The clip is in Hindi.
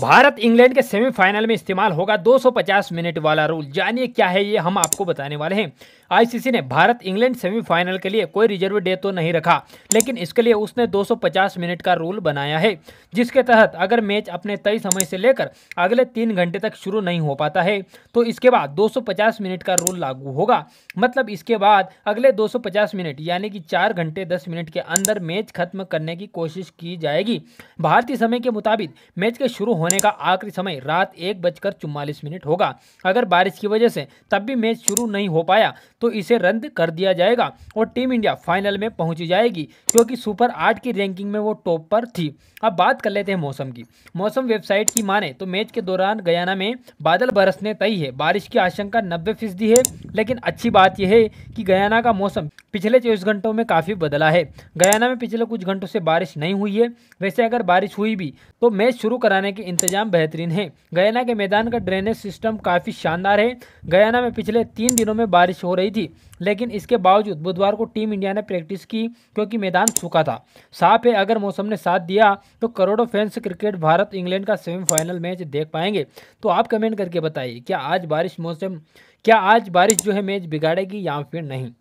भारत इंग्लैंड के सेमीफाइनल में इस्तेमाल होगा 250 मिनट वाला रूल जानिए क्या है ये हम आपको बताने वाले हैं आईसीसी ने भारत इंग्लैंड सेमीफाइनल के लिए कोई रिजर्व डे तो नहीं रखा लेकिन इसके लिए उसने 250 मिनट का रूल बनाया है जिसके तहत अगर मैच अपने तय समय से लेकर अगले तीन घंटे तक शुरू नहीं हो पाता है तो इसके बाद दो मिनट का रूल लागू होगा मतलब इसके बाद अगले दो मिनट यानी कि चार घंटे दस मिनट के अंदर मैच खत्म करने की कोशिश की जाएगी भारतीय समय के मुताबिक मैच के शुरू होने होने का आखिरी समय रात एक बजकर चुम्मालीस मिनट होगा अगर बारिश की वजह से तब भी मैच शुरू नहीं हो पाया तो इसे रद्द कर दिया जाएगा और टीम इंडिया फाइनल में पहुंच जाएगी क्योंकि सुपर आठ की रैंकिंग में वो टॉप पर थी अब बात कर लेते हैं मौसम की मौसम वेबसाइट की माने तो मैच के दौरान गयाना में बादल बरसने तय है बारिश की आशंका नब्बे फीसदी है लेकिन अच्छी बात यह है कि गयाना का मौसम पिछले चौबीस घंटों में काफ़ी बदला है गयाना में पिछले कुछ घंटों से बारिश नहीं हुई है वैसे अगर बारिश हुई भी तो मैच शुरू कराने के इंतजाम बेहतरीन है गयाना के मैदान का ड्रेनेज सिस्टम काफ़ी शानदार है गयाना में पिछले तीन दिनों में बारिश हो रही थी लेकिन इसके बावजूद बुधवार को टीम इंडिया ने प्रैक्टिस की क्योंकि मैदान सूखा था साफ है अगर मौसम ने साथ दिया तो करोड़ों फैंस क्रिकेट भारत इंग्लैंड का सेमीफाइनल मैच देख पाएंगे तो आप कमेंट करके बताइए क्या आज बारिश मौसम क्या आज बारिश जो है मैच बिगाड़ेगी या फिर नहीं